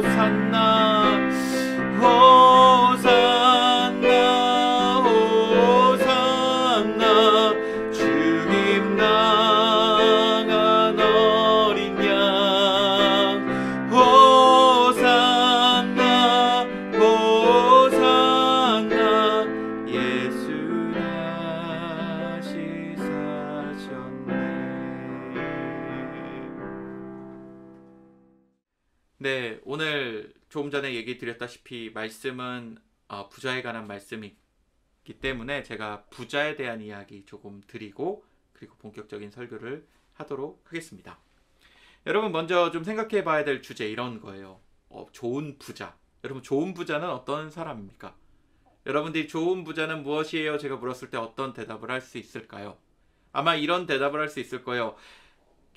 못 산. 얘기 드렸다시피 말씀은 어, 부자에 관한 말씀이기 때문에 제가 부자에 대한 이야기 조금 드리고 그리고 본격적인 설교를 하도록 하겠습니다. 여러분 먼저 좀 생각해 봐야 될 주제 이런 거예요. 어, 좋은 부자. 여러분 좋은 부자는 어떤 사람입니까? 여러분들이 좋은 부자는 무엇이에요? 제가 물었을 때 어떤 대답을 할 수 있을까요? 아마 이런 대답을 할 수 있을 거예요.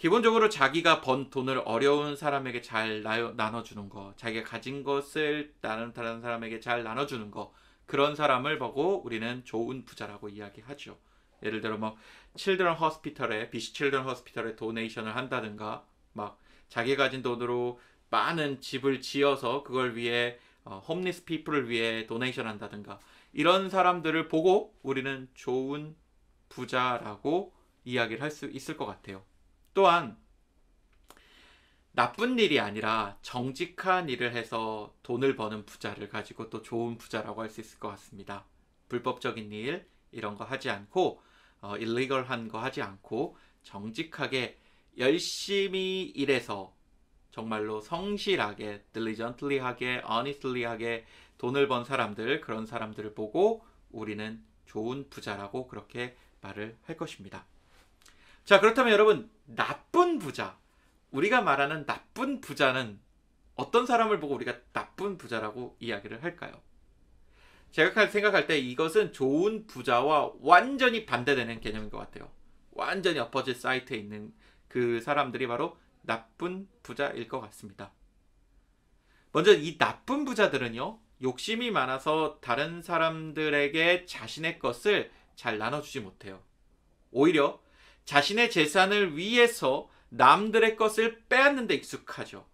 기본적으로 자기가 번 돈을 어려운 사람에게 잘 나눠, 주는 거, 자기가 가진 것을 나는 다른 사람에게 잘 나눠주는 거, 그런 사람을 보고 우리는 좋은 부자라고 이야기하죠. 예를 들어 뭐 칠드런 허스피털에 비시 칠드런 허스피털에 도네이션을 한다든가 막 자기 가진 돈으로 많은 집을 지어서 그걸 위해 어, 홈리스 피플을 위해 도네이션 한다든가 이런 사람들을 보고 우리는 좋은 부자라고 이야기를 할 수 있을 것 같아요. 또한 나쁜 일이 아니라 정직한 일을 해서 돈을 버는 부자를 가지고 또 좋은 부자라고 할 수 있을 것 같습니다. 불법적인 일 이런 거 하지 않고 어, 일리걸한 거 하지 않고 정직하게 열심히 일해서 정말로 성실하게 diligently하게 honestly하게 돈을 번 사람들 그런 사람들을 보고 우리는 좋은 부자라고 그렇게 말을 할 것입니다. 자, 그렇다면 여러분, 나쁜 부자. 우리가 말하는 나쁜 부자는 어떤 사람을 보고 우리가 나쁜 부자라고 이야기를 할까요? 제가 생각할 때 이것은 좋은 부자와 완전히 반대되는 개념인 것 같아요. 완전히 엎어질 사이트에 있는 그 사람들이 바로 나쁜 부자일 것 같습니다. 먼저 이 나쁜 부자들은요, 욕심이 많아서 다른 사람들에게 자신의 것을 잘 나눠주지 못해요. 오히려 자신의 재산을 위해서 남들의 것을 빼앗는 데 익숙하죠.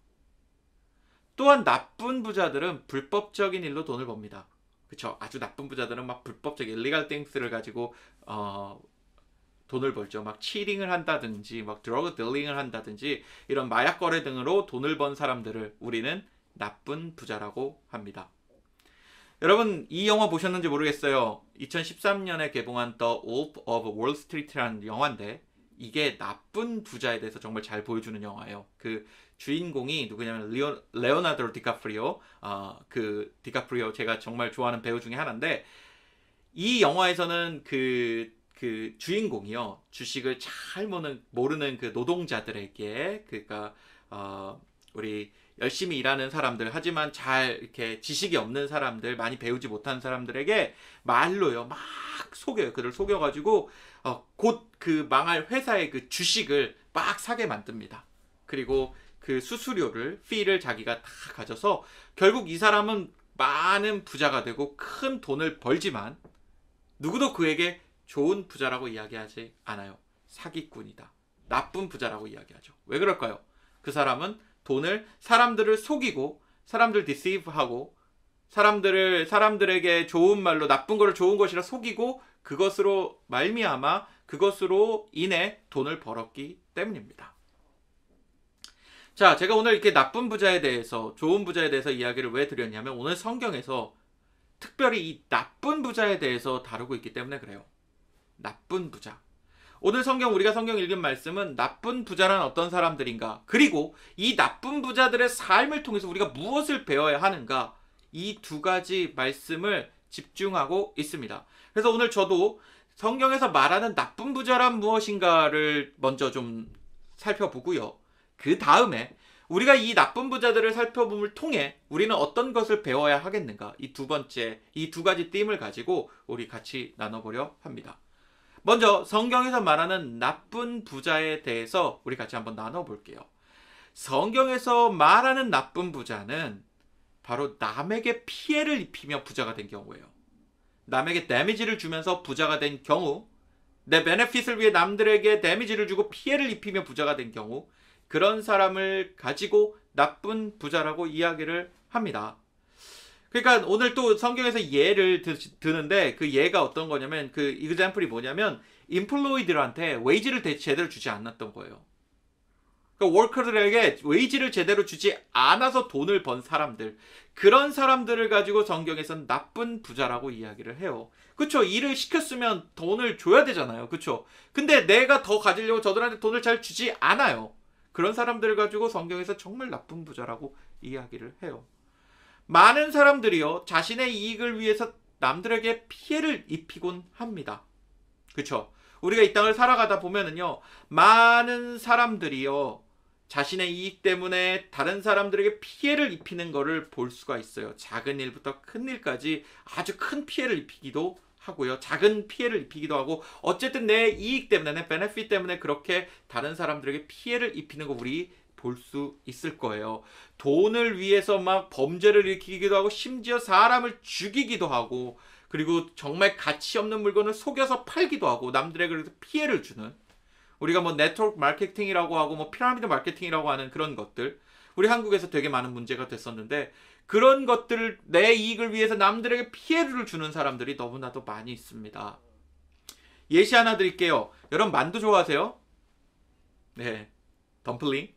또한 나쁜 부자들은 불법적인 일로 돈을 법니다. 그렇죠? 아주 나쁜 부자들은 막 불법적 일리갈 땡스를 가지고 어, 돈을 벌죠. 막 치링을 한다든지 막 드러그 딜링을 한다든지 이런 마약 거래 등으로 돈을 번 사람들을 우리는 나쁜 부자라고 합니다. 여러분 이 영화 보셨는지 모르겠어요. 2013년에 개봉한 The Wolf of Wall Street라는 영화인데 이게 나쁜 부자에 대해서 정말 잘 보여주는 영화예요. 그 주인공이 누구냐면 리오, 레오나드로 디카프리오, 어, 그 디카프리오 제가 정말 좋아하는 배우 중에 하나인데 이 영화에서는 그, 그 주인공이요 주식을 잘 모르는 모르는 그 노동자들에게 그러니까 어, 우리 열심히 일하는 사람들 하지만 잘 이렇게 지식이 없는 사람들 많이 배우지 못한 사람들에게 말로요 막 속여요 그를 속여가지고 어, 곧 그 망할 회사의 그 주식을 막 사게 만듭니다 그리고 그 수수료를 피를 자기가 다 가져서 결국 이 사람은 많은 부자가 되고 큰 돈을 벌지만 누구도 그에게 좋은 부자라고 이야기하지 않아요 사기꾼이다 나쁜 부자라고 이야기하죠 왜 그럴까요 그 사람은 돈을 사람들을 속이고 사람들 디세이브하고 사람들을 사람들에게 좋은 말로 나쁜 거를 좋은 것이라 속이고 그것으로 말미암아 그것으로 인해 돈을 벌었기 때문입니다. 자, 제가 오늘 이렇게 나쁜 부자에 대해서 좋은 부자에 대해서 이야기를 왜 드렸냐면 오늘 성경에서 특별히 이 나쁜 부자에 대해서 다루고 있기 때문에 그래요. 나쁜 부자. 오늘 성경 우리가 성경 읽은 말씀은 나쁜 부자란 어떤 사람들인가 그리고 이 나쁜 부자들의 삶을 통해서 우리가 무엇을 배워야 하는가 이 두 가지 말씀을 집중하고 있습니다. 그래서 오늘 저도 성경에서 말하는 나쁜 부자란 무엇인가를 먼저 좀 살펴보고요. 그 다음에 우리가 이 나쁜 부자들을 살펴봄을 통해 우리는 어떤 것을 배워야 하겠는가? 이 두 번째, 이 두 가지 띠임을 가지고 우리 같이 나눠보려 합니다. 먼저 성경에서 말하는 나쁜 부자에 대해서 우리 같이 한번 나눠볼게요. 성경에서 말하는 나쁜 부자는 바로 남에게 피해를 입히며 부자가 된 경우예요. 남에게 데미지를 주면서 부자가 된 경우, 내 베네핏을 위해 남들에게 데미지를 주고 피해를 입히며 부자가 된 경우, 그런 사람을 가지고 나쁜 부자라고 이야기를 합니다. 그러니까 오늘 또 성경에서 예를 드, 는데그 예가 어떤 거냐면 그 이그젬플이 뭐냐면 인플로이들한테 웨이지를 대, 제대로 주지 않았던 거예요. 그러니까 워커들에게 웨이지를 제대로 주지 않아서 돈을 번 사람들 그런 사람들을 가지고 성경에선 나쁜 부자라고 이야기를 해요. 그쵸? 일을 시켰으면 돈을 줘야 되잖아요. 그쵸? 근데 내가 더 가지려고 저들한테 돈을 잘 주지 않아요. 그런 사람들을 가지고 성경에서 정말 나쁜 부자라고 이야기를 해요. 많은 사람들이요 자신의 이익을 위해서 남들에게 피해를 입히곤 합니다. 그렇죠? 우리가 이 땅을 살아가다 보면은요 많은 사람들이요 자신의 이익 때문에 다른 사람들에게 피해를 입히는 것을 볼 수가 있어요. 작은 일부터 큰 일까지 아주 큰 피해를 입히기도 하고요. 작은 피해를 입히기도 하고 어쨌든 내 이익 때문에 내 베네핏 때문에 그렇게 다른 사람들에게 피해를 입히는 거 우리 볼수 있을 거예요. 돈을 위해서 막 범죄를 일으키기도 하고 심지어 사람을 죽이기도 하고 그리고 정말 가치 없는 물건을 속여서 팔기도 하고 남들에게 그래서 피해를 주는 우리가 뭐 네트워크 마케팅이라고 하고 뭐 피라미드 마케팅이라고 하는 그런 것들 우리 한국에서 되게 많은 문제가 됐었는데 그런 것들을 내 이익을 위해서 남들에게 피해를 주는 사람들이 너무나도 많이 있습니다. 예시 하나 드릴게요. 여러분 만두 좋아하세요? 네. 덤플링?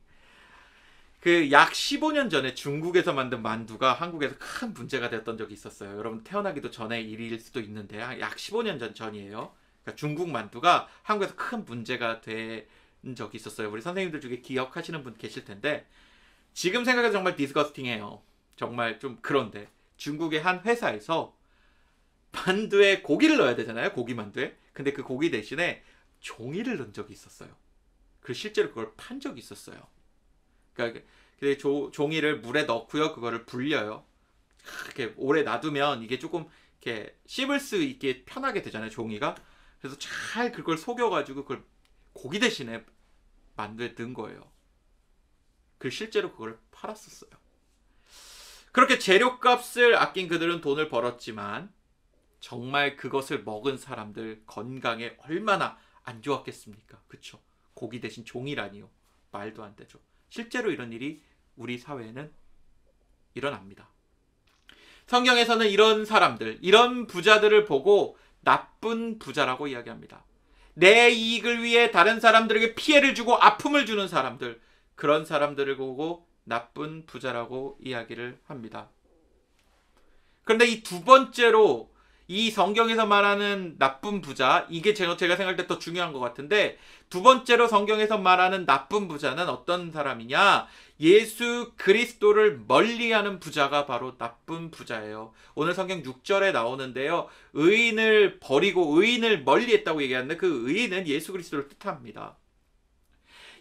그약 15년 전에 중국에서 만든 만두가 한국에서 큰 문제가 되었던 적이 있었어요. 여러분 태어나기도 전에 일일 수도 있는데 약 15년 전 전이에요. 그러니까 중국 만두가 한국에서 큰 문제가 된 적이 있었어요. 우리 선생님들 중에 기억하시는 분 계실 텐데 지금 생각해도 정말 디스커스팅해요 정말 좀 그런데 중국의 한 회사에서 만두에 고기를 넣어야 되잖아요. 고기 만두에. 근데 그 고기 대신에 종이를 넣은 적이 있었어요. 그 실제로 그걸 판 적이 있었어요. 그러니까 조, 종이를 물에 넣고요. 그거를 불려요. 이렇게 오래 놔두면 이게 조금 이렇게 씹을 수 있게 편하게 되잖아요. 종이가. 그래서 잘 그걸 속여가지고 그걸 고기 대신에 만들에넣 거예요. 그 실제로 그걸 팔았었어요. 그렇게 재료값을 아낀 그들은 돈을 벌었지만 정말 그것을 먹은 사람들 건강에 얼마나 안 좋았겠습니까? 그쵸? 고기 대신 종이라니요. 말도 안 되죠. 실제로 이런 일이 우리 사회에는 일어납니다. 성경에서는 이런 사람들, 이런 부자들을 보고 나쁜 부자라고 이야기합니다. 내 이익을 위해 다른 사람들에게 피해를 주고 아픔을 주는 사람들, 그런 사람들을 보고 나쁜 부자라고 이야기를 합니다. 그런데 이 두 번째로 이 성경에서 말하는 나쁜 부자, 이게 제가, 제가 생각할 때 더 중요한 것 같은데, 두 번째로 성경에서 말하는 나쁜 부자는 어떤 사람이냐? 예수 그리스도를 멀리 하는 부자가 바로 나쁜 부자예요. 오늘 성경 6절에 나오는데요. 의인을 버리고 의인을 멀리 했다고 얘기하는데, 그 의인은 예수 그리스도를 뜻합니다.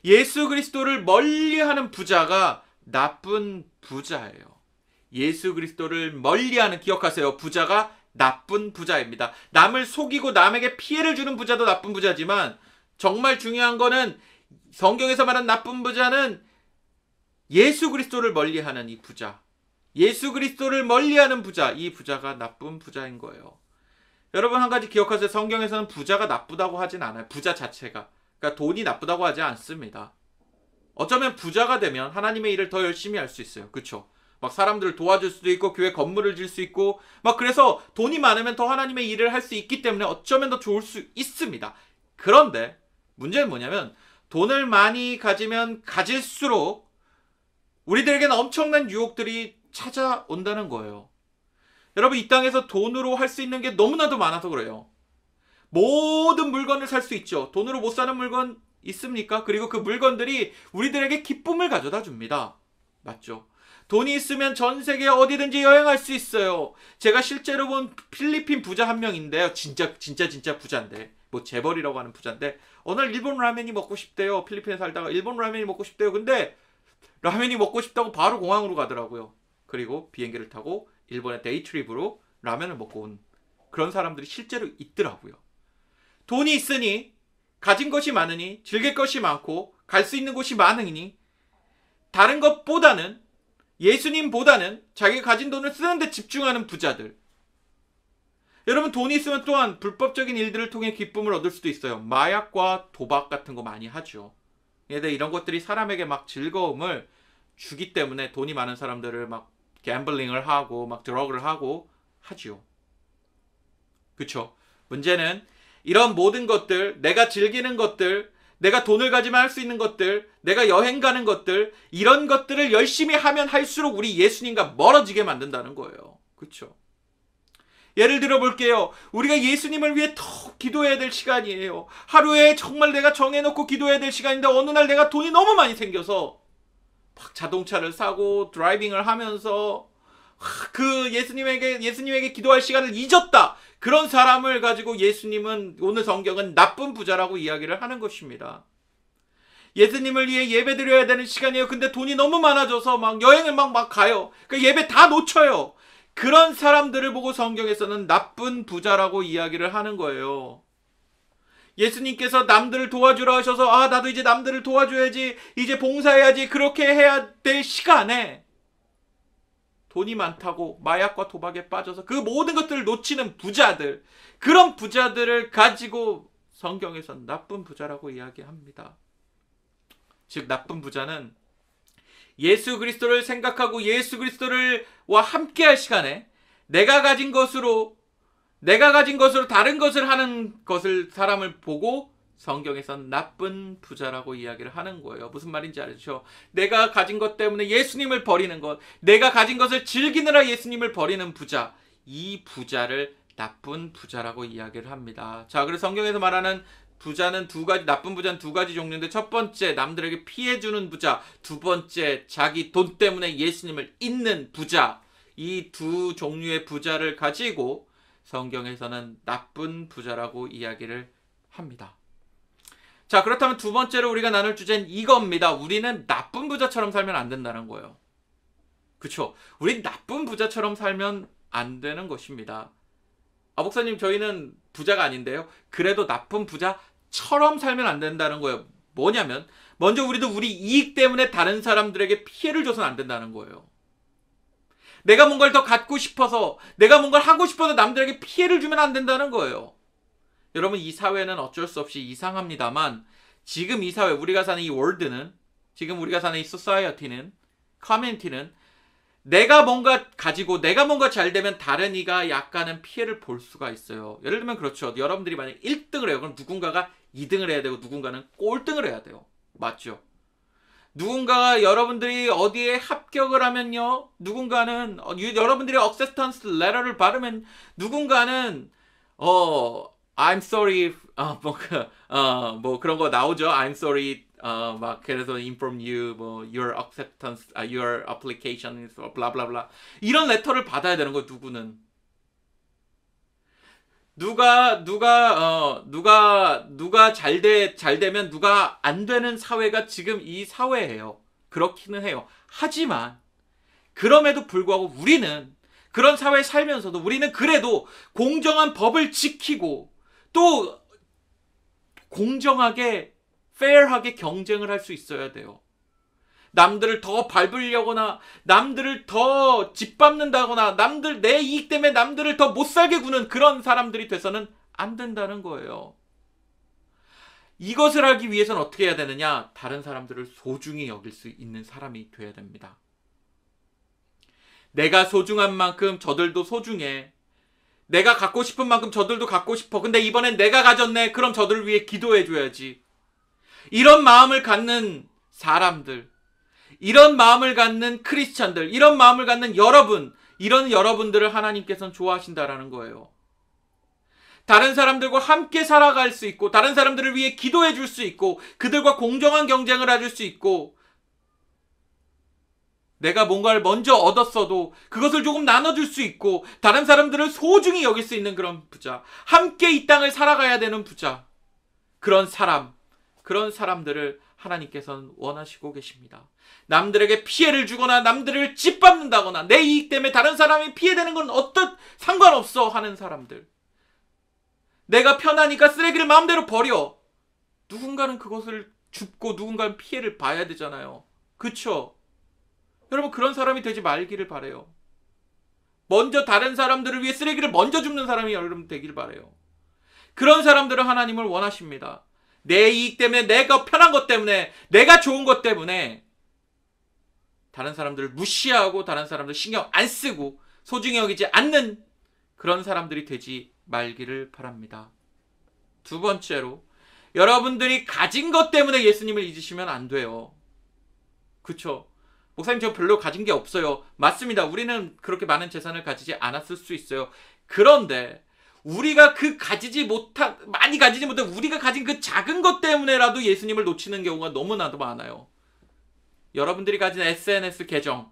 예수 그리스도를 멀리 하는 부자가 나쁜 부자예요. 예수 그리스도를 멀리 하는, 기억하세요. 부자가 나쁜 부자입니다. 남을 속이고 남에게 피해를 주는 부자도 나쁜 부자지만 정말 중요한 거는 성경에서 말한 나쁜 부자는 예수 그리스도를 멀리하는 이 부자. 예수 그리스도를 멀리하는 부자. 이 부자가 나쁜 부자인 거예요. 여러분 한 가지 기억하세요. 성경에서는 부자가 나쁘다고 하진 않아요. 부자 자체가. 그러니까 돈이 나쁘다고 하지 않습니다. 어쩌면 부자가 되면 하나님의 일을 더 열심히 할 수 있어요. 그렇죠? 막 사람들을 도와줄 수도 있고 교회 건물을 질 수 있고 막 그래서 돈이 많으면 더 하나님의 일을 할 수 있기 때문에 어쩌면 더 좋을 수 있습니다. 그런데 문제는 뭐냐면 돈을 많이 가지면 가질수록 우리들에게는 엄청난 유혹들이 찾아온다는 거예요. 여러분 이 땅에서 돈으로 할 수 있는 게 너무나도 많아서 그래요. 모든 물건을 살 수 있죠. 돈으로 못 사는 물건 있습니까? 그리고 그 물건들이 우리들에게 기쁨을 가져다 줍니다. 맞죠? 돈이 있으면 전 세계 어디든지 여행할 수 있어요. 제가 실제로 본 필리핀 부자 한 명인데요. 진짜 진짜 진짜 부자인데. 뭐 재벌이라고 하는 부자인데 오늘 일본 라면이 먹고 싶대요. 필리핀에 살다가 일본 라면이 먹고 싶대요. 근데 라면이 먹고 싶다고 바로 공항으로 가더라고요. 그리고 비행기를 타고 일본의 데이트립으로 라면을 먹고 온 그런 사람들이 실제로 있더라고요. 돈이 있으니 가진 것이 많으니 즐길 것이 많고 갈 수 있는 곳이 많으니 다른 것보다는 예수님보다는 자기가 가진 돈을 쓰는데 집중하는 부자들. 여러분 돈이 있으면 또한 불법적인 일들을 통해 기쁨을 얻을 수도 있어요. 마약과 도박 같은 거 많이 하죠. 근데 예, 네, 이런 것들이 사람에게 막 즐거움을 주기 때문에 돈이 많은 사람들을 막 갬블링을 하고 막 드러그를 하고 하지요. 그쵸? 문제는 이런 모든 것들, 내가 즐기는 것들, 내가 돈을 가지면 할수 있는 것들, 내가 여행 가는 것들, 이런 것들을 열심히 하면 할수록 우리 예수님과 멀어지게 만든다는 거예요. 그렇죠? 예를 들어 볼게요. 우리가 예수님을 위해 더 기도해야 될 시간이에요. 하루에 정말 내가 정해놓고 기도해야 될 시간인데 어느 날 내가 돈이 너무 많이 생겨서 막 자동차를 사고 드라이빙을 하면서 그 예수님에게 예수님에게 기도할 시간을 잊었다. 그런 사람을 가지고 예수님은 오늘 성경은 나쁜 부자라고 이야기를 하는 것입니다. 예수님을 위해 예배 드려야 되는 시간이에요. 근데 돈이 너무 많아져서 막 여행을 막, 막 가요. 그 그러니까 예배 다 놓쳐요. 그런 사람들을 보고 성경에서는 나쁜 부자라고 이야기를 하는 거예요. 예수님께서 남들을 도와주라 하셔서, 아, 나도 이제 남들을 도와줘야지, 이제 봉사해야지, 그렇게 해야 될 시간에, 돈이 많다고 마약과 도박에 빠져서 그 모든 것들을 놓치는 부자들 그런 부자들을 가지고 성경에서 나쁜 부자라고 이야기합니다. 즉 나쁜 부자는 예수 그리스도를 생각하고 예수 그리스도를와 함께 할 시간에 내가 가진 것으로 내가 가진 것으로 다른 것을 하는 것을 사람을 보고 성경에선 나쁜 부자라고 이야기를 하는 거예요. 무슨 말인지 알죠? 내가 가진 것 때문에 예수님을 버리는 것, 내가 가진 것을 즐기느라 예수님을 버리는 부자, 이 부자를 나쁜 부자라고 이야기를 합니다. 자, 그래서 성경에서 말하는 부자는 두 가지, 나쁜 부자는 두 가지 종류인데, 첫 번째, 남들에게 피해주는 부자, 두 번째, 자기 돈 때문에 예수님을 잊는 부자, 이 두 종류의 부자를 가지고 성경에서는 나쁜 부자라고 이야기를 합니다. 자, 그렇다면 두 번째로 우리가 나눌 주제는 이겁니다. 우리는 나쁜 부자처럼 살면 안 된다는 거예요. 그쵸? 우린 나쁜 부자처럼 살면 안 되는 것입니다. 아, 목사님, 저희는 부자가 아닌데요. 그래도 나쁜 부자처럼 살면 안 된다는 거예요. 뭐냐면, 먼저 우리도 우리 이익 때문에 다른 사람들에게 피해를 줘서는 안 된다는 거예요. 내가 뭔가를 더 갖고 싶어서, 내가 뭔가를 하고 싶어서 남들에게 피해를 주면 안 된다는 거예요. 여러분 이 사회는 어쩔 수 없이 이상합니다만 지금 이 사회 우리가 사는 이 월드는 지금 우리가 사는 이 소사이어티는 커뮤니티는 내가 뭔가 가지고 내가 뭔가 잘 되면 다른 이가 약간은 피해를 볼 수가 있어요. 예를 들면 그렇죠. 여러분들이 만약 1등을 해요. 그럼 누군가가 2등을 해야 되고 누군가는 꼴등을 해야 돼요. 맞죠? 누군가가 여러분들이 어디에 합격을 하면요. 누군가는 어, 유, 여러분들이 억세스턴스 레터를 바르면 누군가는 어 I'm sorry 어뭐 그, 어, 뭐 그런 거 나오죠. I'm sorry 어막 그래서 inform you 뭐 your acceptance 아 your application is 블라블라블라 이런 레터를 받아야 되는 거 누구는 누가 누가 어 누가 누가 잘돼잘 잘 되면 누가 안 되는 사회가 지금 이 사회예요. 그렇기는 해요. 하지만 그럼에도 불구하고 우리는 그런 사회에 살면서도 우리는 그래도 공정한 법을 지키고 또 공정하게 페어하게 경쟁을 할 수 있어야 돼요. 남들을 더 밟으려거나 남들을 더 짓밟는다거나 남들 내 이익 때문에 남들을 더 못살게 구는 그런 사람들이 돼서는 안 된다는 거예요. 이것을 하기 위해선 어떻게 해야 되느냐? 다른 사람들을 소중히 여길 수 있는 사람이 돼야 됩니다. 내가 소중한 만큼 저들도 소중해. 내가 갖고 싶은 만큼 저들도 갖고 싶어. 근데 이번엔 내가 가졌네. 그럼 저들을 위해 기도해줘야지. 이런 마음을 갖는 사람들, 이런 마음을 갖는 크리스천들, 이런 마음을 갖는 여러분, 이런 여러분들을 하나님께서는 좋아하신다라는 거예요. 다른 사람들과 함께 살아갈 수 있고, 다른 사람들을 위해 기도해 줄 수 있고, 그들과 공정한 경쟁을 해줄 수 있고, 내가 뭔가를 먼저 얻었어도 그것을 조금 나눠줄 수 있고 다른 사람들을 소중히 여길 수 있는 그런 부자. 함께 이 땅을 살아가야 되는 부자. 그런 사람, 그런 사람들을 하나님께서는 원하시고 계십니다. 남들에게 피해를 주거나 남들을 짓밟는다거나 내 이익 때문에 다른 사람이 피해되는 건 어떤 상관없어 하는 사람들. 내가 편하니까 쓰레기를 마음대로 버려. 누군가는 그것을 줍고 누군가는 피해를 봐야 되잖아요. 그쵸? 여러분 그런 사람이 되지 말기를 바래요. 먼저 다른 사람들을 위해 쓰레기를 먼저 줍는 사람이 여러분 되길 바래요. 그런 사람들은 하나님을 원하십니다. 내 이익 때문에 내가 편한 것 때문에 내가 좋은 것 때문에 다른 사람들을 무시하고 다른 사람들 신경 안 쓰고 소중히 여기지 않는 그런 사람들이 되지 말기를 바랍니다. 두 번째로 여러분들이 가진 것 때문에 예수님을 잊으시면 안 돼요. 그쵸? 목사님 저 별로 가진 게 없어요. 맞습니다. 우리는 그렇게 많은 재산을 가지지 않았을 수 있어요. 그런데 우리가 그 가지지 못한 많이 가지지 못한 우리가 가진 그 작은 것 때문에라도 예수님을 놓치는 경우가 너무나도 많아요. 여러분들이 가진 SNS 계정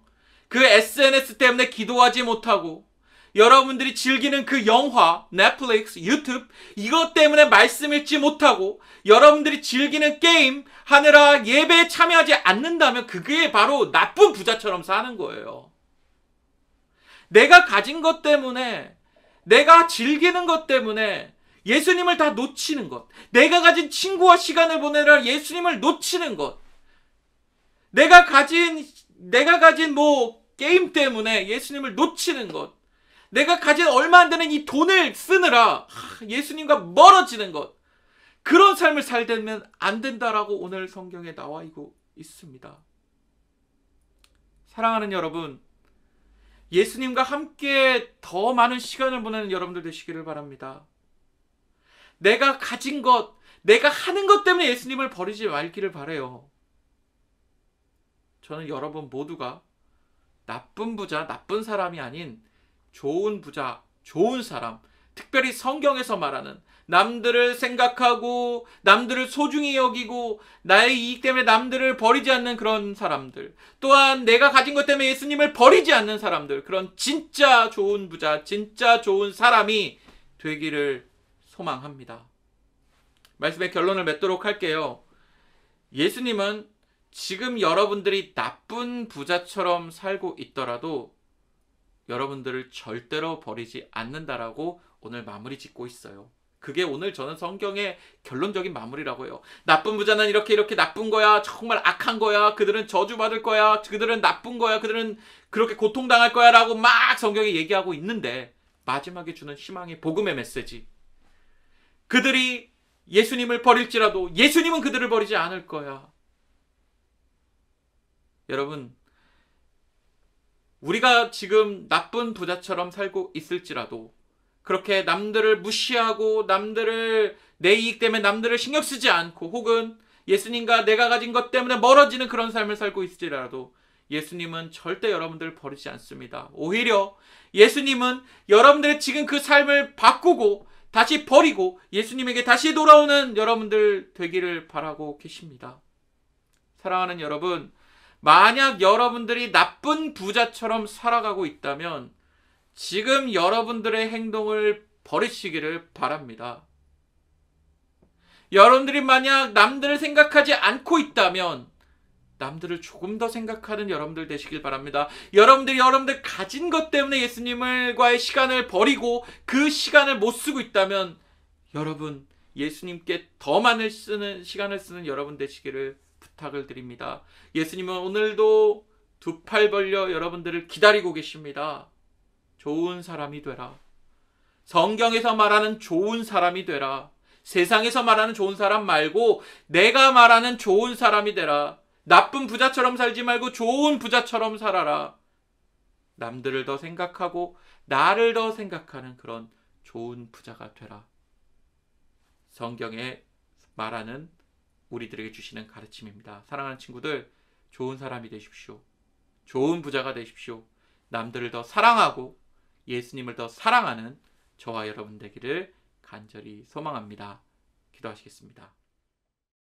그 SNS 때문에 기도하지 못하고 여러분들이 즐기는 그 영화, 넷플릭스, 유튜브 이것 때문에 말씀 읽지 못하고 여러분들이 즐기는 게임 하느라 예배에 참여하지 않는다면 그게 바로 나쁜 부자처럼 사는 거예요. 내가 가진 것 때문에 내가 즐기는 것 때문에 예수님을 다 놓치는 것. 내가 가진 친구와 시간을 보내라 예수님을 놓치는 것. 내가 가진 내가 가진 뭐 게임 때문에 예수님을 놓치는 것. 내가 가진 얼마 안 되는 이 돈을 쓰느라 예수님과 멀어지는 것. 그런 삶을 살면 안 된다라고 오늘 성경에 나와 있고 있습니다. 사랑하는 여러분, 예수님과 함께 더 많은 시간을 보내는 여러분들 되시기를 바랍니다. 내가 가진 것, 내가 하는 것 때문에 예수님을 버리지 말기를 바래요. 저는 여러분 모두가 나쁜 부자, 나쁜 사람이 아닌 좋은 부자, 좋은 사람, 특별히 성경에서 말하는 남들을 생각하고 남들을 소중히 여기고 나의 이익 때문에 남들을 버리지 않는 그런 사람들 또한 내가 가진 것 때문에 예수님을 버리지 않는 사람들 그런 진짜 좋은 부자 진짜 좋은 사람이 되기를 소망합니다. 말씀의 결론을 맺도록 할게요. 예수님은 지금 여러분들이 나쁜 부자처럼 살고 있더라도 여러분들을 절대로 버리지 않는다라고 오늘 마무리 짓고 있어요. 그게 오늘 저는 성경의 결론적인 마무리라고 해요. 나쁜 부자는 이렇게 이렇게 나쁜 거야. 정말 악한 거야. 그들은 저주받을 거야. 그들은 나쁜 거야. 그들은 그렇게 고통당할 거야. 라고 막 성경이 얘기하고 있는데 마지막에 주는 희망의 복음의 메시지. 그들이 예수님을 버릴지라도 예수님은 그들을 버리지 않을 거야. 여러분, 우리가 지금 나쁜 부자처럼 살고 있을지라도 그렇게 남들을 무시하고 남들을 내 이익 때문에 남들을 신경 쓰지 않고 혹은 예수님과 내가 가진 것 때문에 멀어지는 그런 삶을 살고 있을지라도 예수님은 절대 여러분들을 버리지 않습니다. 오히려 예수님은 여러분들의 지금 그 삶을 바꾸고 다시 버리고 예수님에게 다시 돌아오는 여러분들 되기를 바라고 계십니다. 사랑하는 여러분, 만약 여러분들이 나쁜 부자처럼 살아가고 있다면 지금 여러분들의 행동을 버리시기를 바랍니다. 여러분들이 만약 남들을 생각하지 않고 있다면 남들을 조금 더 생각하는 여러분들 되시길 바랍니다. 여러분들이 여러분들 가진 것 때문에 예수님과의 시간을 버리고 그 시간을 못 쓰고 있다면 여러분 예수님께 더 많은 쓰는 시간을 쓰는 여러분 되시기를 부탁을 드립니다. 예수님은 오늘도 두 팔 벌려 여러분들을 기다리고 계십니다. 좋은 사람이 되라. 성경에서 말하는 좋은 사람이 되라. 세상에서 말하는 좋은 사람 말고 내가 말하는 좋은 사람이 되라. 나쁜 부자처럼 살지 말고 좋은 부자처럼 살아라. 남들을 더 생각하고 나를 더 생각하는 그런 좋은 부자가 되라. 성경에 말하는 우리들에게 주시는 가르침입니다. 사랑하는 친구들, 좋은 사람이 되십시오. 좋은 부자가 되십시오. 남들을 더 사랑하고 예수님을 더 사랑하는 저와 여러분 되기를 간절히 소망합니다. 기도하시겠습니다.